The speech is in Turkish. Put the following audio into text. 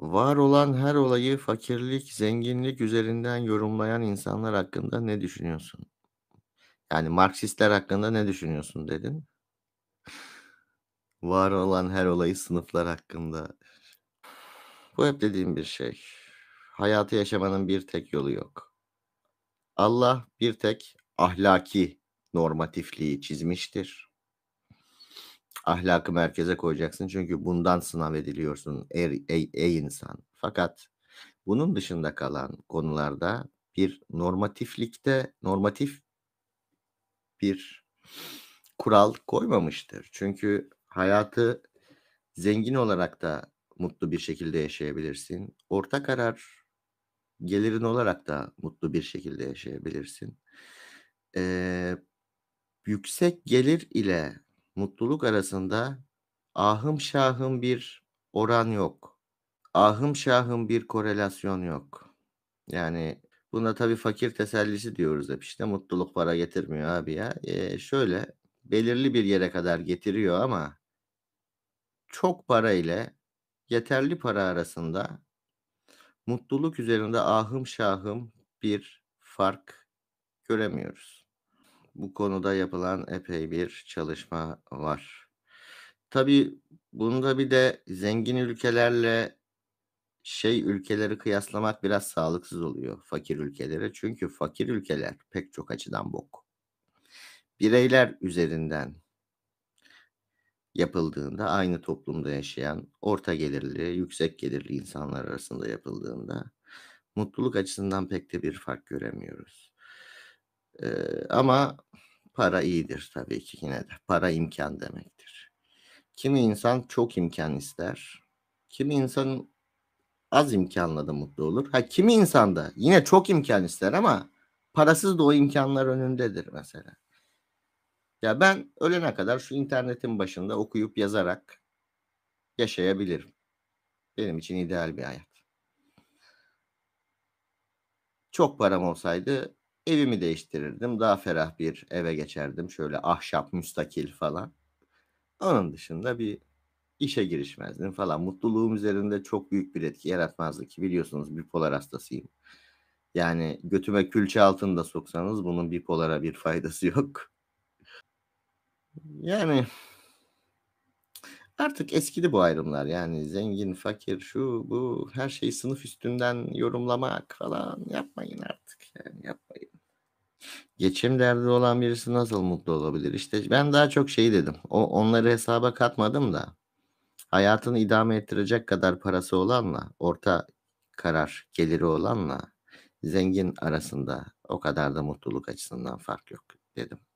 Var olan her olayı fakirlik, zenginlik üzerinden yorumlayan insanlar hakkında ne düşünüyorsun? Yani Marksistler hakkında ne düşünüyorsun dedin. Var olan her olayı sınıflar hakkında. Bu hep dediğim bir şey. Hayatı yaşamanın bir tek yolu yok. Allah bir tek ahlaki normatifliği çizmiştir ahlakı merkeze koyacaksın. Çünkü bundan sınav ediliyorsun ey, er, ey, ey insan. Fakat bunun dışında kalan konularda bir normatiflikte normatif bir kural koymamıştır. Çünkü hayatı zengin olarak da mutlu bir şekilde yaşayabilirsin. Orta karar gelirin olarak da mutlu bir şekilde yaşayabilirsin. Ee, yüksek gelir ile mutluluk arasında ahım şahım bir oran yok. Ahım şahım bir korelasyon yok. Yani buna tabii fakir tesellisi diyoruz hep işte mutluluk para getirmiyor abi ya. E, şöyle belirli bir yere kadar getiriyor ama çok para ile yeterli para arasında mutluluk üzerinde ahım şahım bir fark göremiyoruz bu konuda yapılan epey bir çalışma var. Tabii bunda bir de zengin ülkelerle şey ülkeleri kıyaslamak biraz sağlıksız oluyor fakir ülkelere Çünkü fakir ülkeler pek çok açıdan bok. Bireyler üzerinden yapıldığında aynı toplumda yaşayan orta gelirli, yüksek gelirli insanlar arasında yapıldığında mutluluk açısından pek de bir fark göremiyoruz. Ee, ama Para iyidir tabii ki yine de. Para imkan demektir. Kimi insan çok imkan ister. Kimi insan az imkanla da mutlu olur. Ha kimi insan da yine çok imkan ister ama parasız da o imkanlar önündedir mesela. Ya ben ölene kadar şu internetin başında okuyup yazarak yaşayabilirim. Benim için ideal bir hayat. Çok param olsaydı evimi değiştirirdim. Daha ferah bir eve geçerdim. Şöyle ahşap, müstakil falan. Onun dışında bir işe girişmezdim falan. Mutluluğum üzerinde çok büyük bir etki yaratmazdı ki biliyorsunuz bipolar hastasıyım. Yani götüme külçe altında soksanız bunun bipolara bir faydası yok. Yani artık eskidi bu ayrımlar. Yani zengin, fakir, şu, bu her şeyi sınıf üstünden yorumlamak falan yapmayın artık. Yani yap geçim derdi olan birisi nasıl mutlu olabilir? İşte ben daha çok şey dedim. O, onları hesaba katmadım da hayatını idame ettirecek kadar parası olanla orta karar geliri olanla zengin arasında o kadar da mutluluk açısından fark yok dedim.